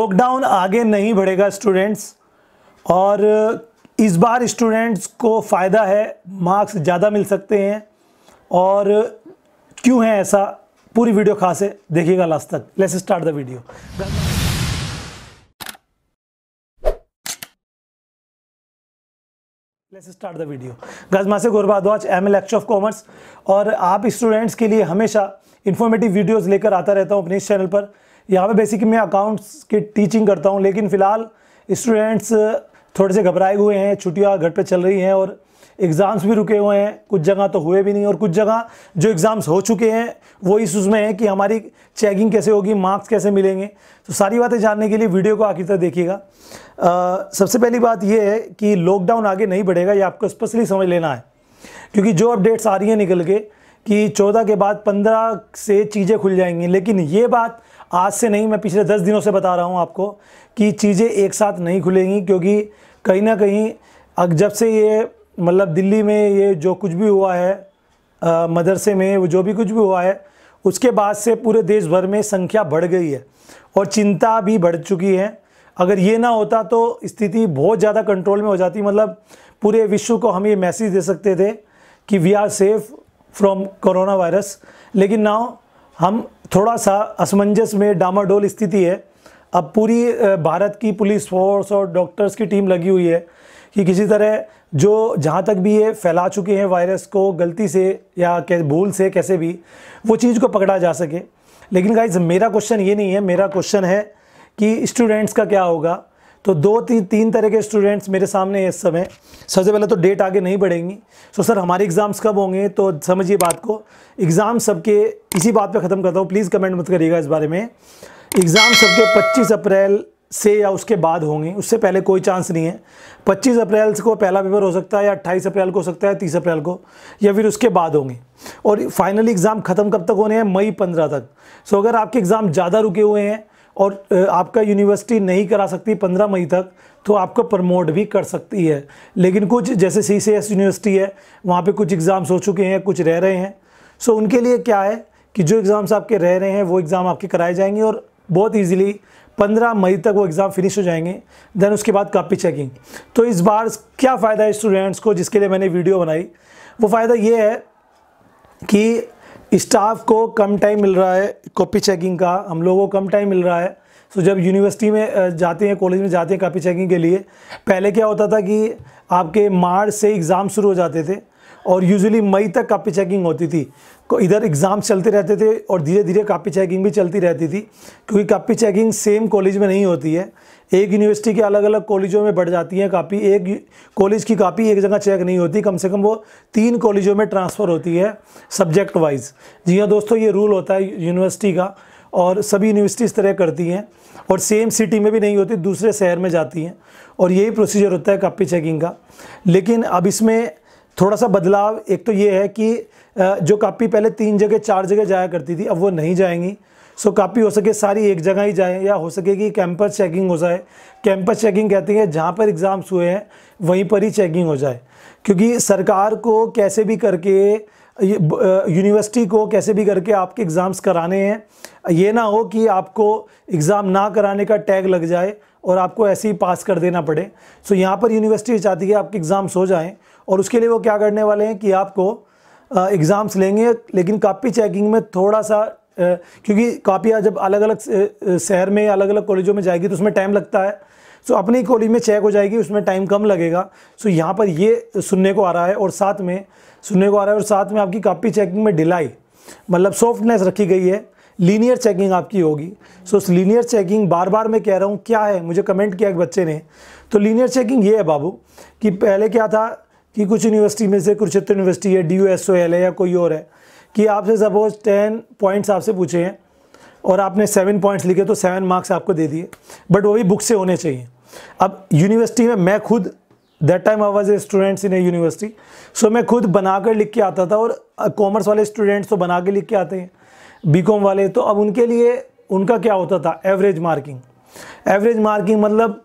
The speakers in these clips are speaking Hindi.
लॉकडाउन आगे नहीं बढ़ेगा स्टूडेंट्स और uh, इस बार स्टूडेंट्स को फ़ायदा है मार्क्स ज़्यादा मिल सकते हैं और uh, क्यों है ऐसा पूरी वीडियो खास है देखिएगा लास्ट तक let's start the video let's start the video गजमा से गुरबादवाज एम एल एक्च ऑफ कॉमर्स और आप स्टूडेंट्स के लिए हमेशा इन्फॉर्मेटिव वीडियोस लेकर आता रहता हूँ अपने इस चैनल पर यहाँ पे बेसिक मैं अकाउंट्स की टीचिंग करता हूँ लेकिन फ़िलहाल स्टूडेंट्स थोड़े से घबराए हुए हैं छुट्टियाँ घर पे चल रही हैं और एग्ज़ाम्स भी रुके हुए हैं कुछ जगह तो हुए भी नहीं और कुछ जगह जो एग्ज़ाम्स हो चुके हैं वो इस उसमें है कि हमारी चेकिंग कैसे होगी मार्क्स कैसे मिलेंगे तो सारी बातें जानने के लिए वीडियो को आखिर तक देखिएगा सबसे पहली बात यह है कि लॉकडाउन आगे नहीं बढ़ेगा ये आपको स्पेशली समझ लेना है क्योंकि जो अपडेट्स आ रही हैं निकल के कि चौदह के बाद पंद्रह से चीज़ें खुल जाएंगी लेकिन ये बात आज से नहीं मैं पिछले दस दिनों से बता रहा हूँ आपको कि चीज़ें एक साथ नहीं खुलेंगी क्योंकि कहीं ना कहीं अब जब से ये मतलब दिल्ली में ये जो कुछ भी हुआ है मदरसे में वो जो भी कुछ भी हुआ है उसके बाद से पूरे देश भर में संख्या बढ़ गई है और चिंता भी बढ़ चुकी है अगर ये ना होता तो स्थिति बहुत ज़्यादा कंट्रोल में हो जाती मतलब पूरे विश्व को हम ये मैसेज दे सकते थे कि we are safe from corona virus लेकिन नाउ हम थोड़ा सा असमंजस में डामाडोल स्थिति है अब पूरी भारत की पुलिस फोर्स और डॉक्टर्स की टीम लगी हुई है कि किसी तरह जो जहाँ तक भी ये फैला चुके हैं वायरस को गलती से या भूल से कैसे भी वो चीज़ को पकड़ा जा सके लेकिन गाइज मेरा क्वेश्चन ये नहीं है मेरा क्वेश्चन है कि स्टूडेंट्स का क्या होगा तो दो ती, तीन तरह के स्टूडेंट्स मेरे सामने इस समय सबसे पहले तो डेट आगे नहीं बढ़ेंगी सो सर हमारे एग्ज़ाम्स कब होंगे तो समझिए बात को एग्ज़ाम सबके इसी बात पे ख़त्म करता हूँ प्लीज़ कमेंट मत करिएगा इस बारे में एग्ज़ाम सबके 25 अप्रैल से या उसके बाद होंगे उससे पहले कोई चांस नहीं है पच्चीस अप्रैल को पहला पेपर हो सकता है या अट्ठाईस अप्रैल को हो सकता है तीस अप्रैल को या फिर उसके बाद होंगे और फाइनली एग्ज़ाम ख़त्म कब तक होने हैं मई पंद्रह तक सो अगर आपके एग्ज़ाम ज़्यादा रुके हुए हैं और आपका यूनिवर्सिटी नहीं करा सकती पंद्रह मई तक तो आपको प्रमोट भी कर सकती है लेकिन कुछ जैसे सी सी एस यूनिवर्सिटी है वहाँ पे कुछ एग्ज़ाम्स हो चुके हैं कुछ रह रहे हैं सो उनके लिए क्या है कि जो एग्ज़ाम्स आपके रह रहे हैं वो एग्ज़ाम आपके कराए जाएंगे और बहुत ईजिली पंद्रह मई तक वो एग्ज़ाम फिनिश हो जाएंगे देन उसके बाद कापी चेकिंग तो इस बार क्या फ़ायदा है स्टूडेंट्स को जिसके लिए मैंने वीडियो बनाई वो फ़ायदा ये है कि स्टाफ को कम टाइम मिल रहा है कॉपी चेकिंग का हम लोगों को कम टाइम मिल रहा है सो so, जब यूनिवर्सिटी में जाते हैं कॉलेज में जाते हैं कापी चेकिंग के लिए पहले क्या होता था कि आपके मार्च से एग्ज़ाम शुरू हो जाते थे और यूजुअली मई तक कापी चेकिंग होती थी इधर एग्ज़ाम चलते रहते थे और धीरे धीरे कापी चेकिंग भी चलती रहती थी क्योंकि कापी चेकिंग सेम कॉलेज में नहीं होती है एक यूनिवर्सिटी के अलग अलग कॉलेजों में बढ़ जाती है कापी एक कॉलेज की कापी एक जगह चेक नहीं होती कम से कम वो तीन कॉलेजों में ट्रांसफ़र होती है सब्जेक्ट वाइज जी हाँ दोस्तों ये रूल होता है यूनिवर्सिटी का और सभी यूनिवर्सिटी इस तरह करती हैं और सेम सिटी में भी नहीं होती दूसरे शहर में जाती हैं और यही प्रोसीजर होता है कापी चेकिंग का लेकिन अब इसमें थोड़ा सा बदलाव एक तो ये है कि जो कापी पहले तीन जगह चार जगह जाया करती थी अब वो नहीं जाएंगी सो कापी हो सके सारी एक जगह ही जाए या हो सके कि कैंपस चेकिंग हो जाए कैंपस चेकिंग कहते हैं जहाँ पर एग्ज़ाम्स हुए हैं वहीं पर ही चेकिंग हो जाए क्योंकि सरकार को कैसे भी करके यूनिवर्सिटी को कैसे भी करके आपके एग्ज़ाम्स कराने हैं ये ना हो कि आपको एग्ज़ाम ना कराने का टैग लग जाए और आपको ऐसे ही पास कर देना पड़े सो यहाँ पर यूनिवर्सिटी चाहती है आपके एग्ज़ाम्स हो जाएँ और उसके लिए वो क्या करने वाले हैं कि आपको एग्ज़ाम्स लेंगे लेकिन कापी चेकिंग में थोड़ा सा क्योंकि कापियाँ जब अलग अलग शहर में अलग अलग कॉलेजों में जाएगी तो उसमें टाइम लगता है सो अपने ही कॉलेज में चेक हो जाएगी उसमें टाइम कम लगेगा सो यहाँ पर ये सुनने को आ रहा है और साथ में सुनने को आ रहा है और साथ में आपकी कापी चेकिंग में डिलाई मतलब सॉफ्टनेस रखी गई है लीनियर चेकिंग आपकी होगी सो उस लीनियर चेकिंग बार बार मैं कह रहा हूँ क्या है मुझे कमेंट किया एक बच्चे ने तो लीनियर चेकिंग ये है बाबू कि पहले क्या था कि कुछ यूनिवर्सिटी में से कुरुक्षेत्र यूनिवर्सिटी है D U S O L है या कोई और है कि आपसे सपोज टेन पॉइंट्स आपसे पूछे हैं और आपने सेवन पॉइंट्स लिखे तो सेवन मार्क्स आपको दे दिए बट वो भी बुक से होने चाहिए अब यूनिवर्सिटी में मैं खुद that time I was a students in a university so मैं खुद बना कर लिख के आता था और कॉमर्स वाले स्टूडेंट्स तो बना के लिख के आते हैं बी कॉम वाले तो अब उनके लिए उनका क्या होता था एवरेज मार्किंग एवरेज मार्किंग मतलब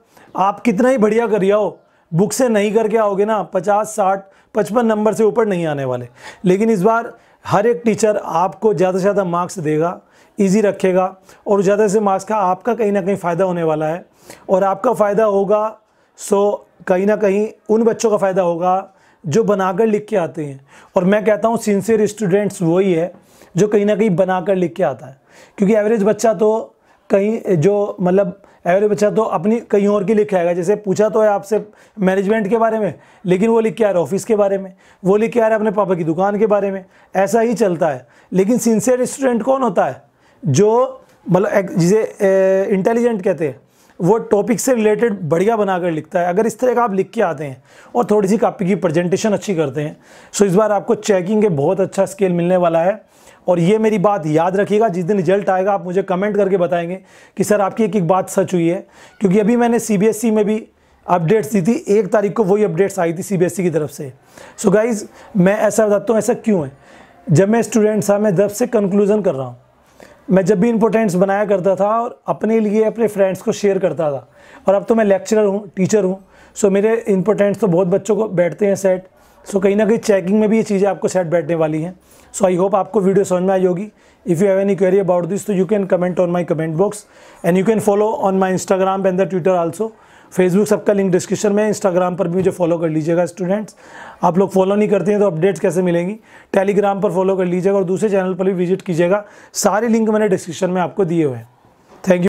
आप कितना ही बढ़िया कर हो बुक से नहीं करके आओगे ना पचास साठ पचपन नंबर से ऊपर नहीं आने वाले लेकिन इस बार हर एक टीचर आपको ज़्यादा से ज़्यादा मार्क्स देगा इजी रखेगा और ज़्यादा से मार्क्स का आपका कहीं ना कहीं फ़ायदा होने वाला है और आपका फ़ायदा होगा सो कहीं ना कहीं उन बच्चों का फ़ायदा होगा जो बनाकर लिख के आते हैं और मैं कहता हूँ सिंसियर स्टूडेंट्स वही है जो कहीं ना कहीं बनाकर लिख के आता है क्योंकि एवरेज बच्चा तो कहीं जो मतलब एवरेज बच्चा तो अपनी कहीं और की लिख के आएगा जैसे पूछा तो है आपसे मैनेजमेंट के बारे में लेकिन वो लिख के आ रहा है ऑफिस के बारे में वो लिख के आ रहा है अपने पापा की दुकान के बारे में ऐसा ही चलता है लेकिन सिंसियर स्टूडेंट कौन होता है जो मतलब जिसे इंटेलिजेंट कहते हैं वो टॉपिक से रिलेटेड बढ़िया बनाकर लिखता है अगर इस तरह का आप लिख के आते हैं और थोड़ी सी कापी की प्रेजेंटेशन अच्छी करते हैं सो इस बार आपको चेकिंग के बहुत अच्छा स्केल मिलने वाला है और ये मेरी बात याद रखिएगा जिस दिन रिजल्ट आएगा आप मुझे कमेंट करके बताएंगे कि सर आपकी एक एक बात सच हुई है क्योंकि अभी मैंने सी e में भी अपडेट्स दी थी एक तारीख को वही अपडेट्स आई थी सी e की तरफ से सो so गाइज मैं ऐसा बताता हूँ ऐसा क्यों है जब मैं स्टूडेंट था मैं जब से कंक्लूज़न कर रहा हूँ मैं जब भी इम्पोर्टेंट्स बनाया करता था और अपने लिए अपने फ्रेंड्स को शेयर करता था और अब तो मैं लेक्चरर हूँ टीचर हूँ सो मेरे इम्पोर्टेंट्स तो बहुत बच्चों को बैठते हैं सेट सो कहीं ना कहीं चेकिंग में भी ये चीज़ें आपको सेट बैठने वाली हैं सो आई होप आपको वीडियो समझ में आई होगी if you have any query about this तो you can comment on my comment box and you can follow on my Instagram and the Twitter also Facebook सबका लिंक डिस्क्रिप्शन में इंस्टाग्राम पर भी मुझे फॉलो कर लीजिएगा स्टूडेंट्स आप लोग फॉलो नहीं करते हैं तो अपडेट्स कैसे मिलेंगी टेलीग्राम पर फॉलो कर लीजिएगा और दूसरे चैनल पर भी विजिट कीजिएगा सारे लिंक मैंने डिस्क्रिप्शन में आपको दिए हुए हैं थैंक यू